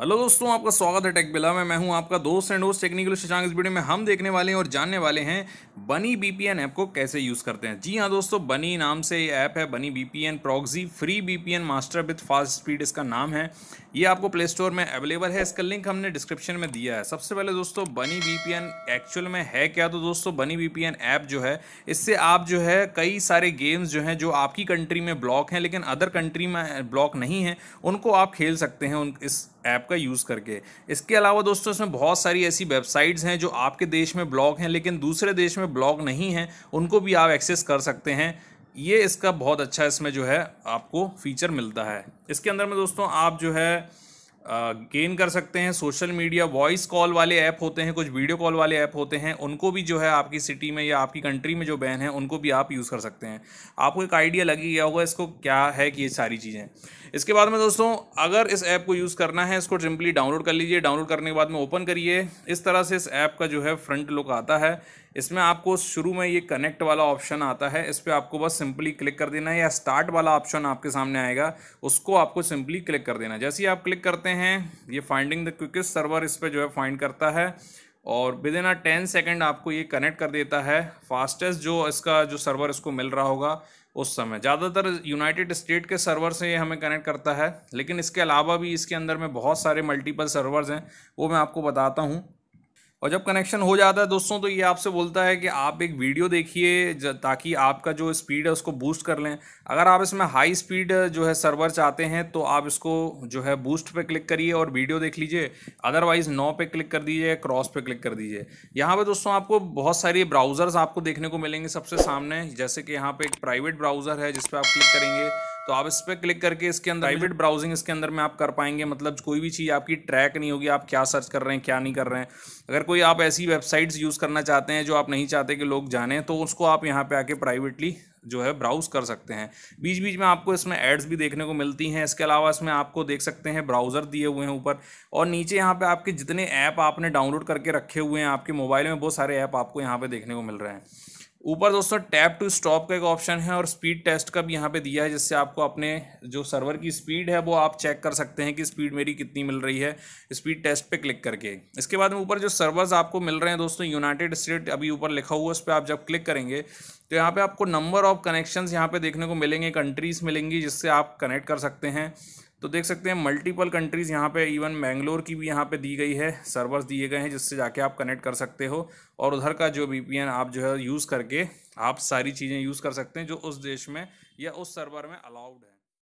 hello दोस्तों आपका स्वागत है टेक बिला में मैं हूं आपका दोस्त एंड दोस्त टेक्निकल शशांक इस वीडियो में हम देखने वाले हैं और जानने वाले हैं बनी बीपीएन ऐप को कैसे यूज़ करते हैं जी हां दोस्तों बनी नाम से ये ऐप है बनी VPN proxy free VPN master with fast speed इसका नाम है ये आपको प्ले स्टोर में अवेलेबल है इसका लिंक हमने डिस्क्रिप्शन में दिया है सबसे पहले दोस्तों बनी बी एक्चुअल में है क्या तो दोस्तों बनी बी ऐप जो है इससे आप जो है कई सारे गेम्स जो हैं जो आपकी कंट्री में ब्लॉक हैं लेकिन अदर कंट्री में ब्लॉक नहीं है उनको आप खेल सकते हैं उन इस ऐप का यूज़ करके इसके अलावा दोस्तों इसमें बहुत सारी ऐसी वेबसाइट्स हैं जो आपके देश में ब्लॉग हैं लेकिन दूसरे देश में ब्लॉग नहीं हैं उनको भी आप एक्सेस कर सकते हैं ये इसका बहुत अच्छा इसमें जो है आपको फीचर मिलता है इसके अंदर में दोस्तों आप जो है गेन कर सकते हैं सोशल मीडिया वॉइस कॉल वाले ऐप होते हैं कुछ वीडियो कॉल वाले ऐप होते हैं उनको भी जो है आपकी सिटी में या आपकी कंट्री में जो बैन है उनको भी आप यूज़ कर सकते हैं आपको एक आइडिया लगी गया होगा इसको क्या है कि ये सारी चीज़ें इसके बाद में दोस्तों अगर इस ऐप को यूज़ करना है इसको सिंपली डाउनलोड कर लीजिए डाउनलोड करने के बाद में ओपन करिए इस तरह से इस ऐप का जो है फ्रंट लुक आता है इसमें आपको शुरू में ये कनेक्ट वाला ऑप्शन आता है इस पर आपको बस सिंपली क्लिक कर देना है या स्टार्ट वाला ऑप्शन आपके सामने आएगा उसको आपको सिंपली क्लिक कर देना जैसे ही आप क्लिक करते हैं ये फाइंडिंग द क्विकेस्ट सर्वर इस पर जो है फाइंड करता है और within a ten second आपको ये कनेक्ट कर देता है फास्टेस्ट जो इसका जो सर्वर इसको मिल रहा होगा उस समय ज़्यादातर यूनाइटेड स्टेट के सर्वर से ये हमें कनेक्ट करता है लेकिन इसके अलावा भी इसके अंदर में बहुत सारे मल्टीपल सर्वर्स हैं वो मैं आपको बताता हूँ और जब कनेक्शन हो जाता है दोस्तों तो ये आपसे बोलता है कि आप एक वीडियो देखिए ताकि आपका जो स्पीड है उसको बूस्ट कर लें अगर आप इसमें हाई स्पीड जो है सर्वर चाहते हैं तो आप इसको जो है बूस्ट पे क्लिक करिए और वीडियो देख लीजिए अदरवाइज़ नो पे क्लिक कर दीजिए क्रॉस पे क्लिक कर दीजिए यहाँ पर दोस्तों आपको बहुत सारी ब्राउज़र्स आपको देखने को मिलेंगे सबसे सामने जैसे कि यहाँ पर एक प्राइवेट ब्राउज़र है जिस पर आप क्लिक करेंगे तो आप इस पर क्लिक करके इसके अंदर प्राइवेट ब्राउजिंग इसके अंदर में आप कर पाएंगे मतलब कोई भी चीज़ आपकी ट्रैक नहीं होगी आप क्या सर्च कर रहे हैं क्या नहीं कर रहे हैं अगर कोई आप ऐसी वेबसाइट्स यूज़ करना चाहते हैं जो आप नहीं चाहते कि लोग जाने तो उसको आप यहाँ पे आके प्राइवेटली जो है ब्राउज़ कर सकते हैं बीच बीच में आपको इसमें एड्स भी देखने को मिलती हैं इसके अलावा इसमें आपको देख सकते हैं ब्राउज़र दिए हुए हैं ऊपर और नीचे यहाँ पे आपके जितने ऐप आपने डाउनलोड करके रखे हुए हैं आपके मोबाइल में बहुत सारे ऐप आपको यहाँ पे देखने को मिल रहे हैं ऊपर दोस्तों टैप टू स्टॉप का एक ऑप्शन है और स्पीड टेस्ट का भी यहाँ पे दिया है जिससे आपको अपने जो सर्वर की स्पीड है वो आप चेक कर सकते हैं कि स्पीड मेरी कितनी मिल रही है स्पीड टेस्ट पे क्लिक करके इसके बाद में ऊपर जो सर्वर्स आपको मिल रहे हैं दोस्तों यूनाइटेड स्टेट अभी ऊपर लिखा हुआ है उस पर आप जब क्लिक करेंगे तो यहाँ पर आपको नंबर ऑफ कनेक्शन यहाँ पर देखने को मिलेंगे कंट्रीज़ मिलेंगी जिससे आप कनेक्ट कर सकते हैं तो देख सकते हैं मल्टीपल कंट्रीज़ यहाँ पे इवन मैंगलोर की भी यहाँ पे दी गई है सर्वर्स दिए गए हैं जिससे जाके आप कनेक्ट कर सकते हो और उधर का जो वी आप जो है यूज़ करके आप सारी चीज़ें यूज़ कर सकते हैं जो उस देश में या उस सर्वर में अलाउड है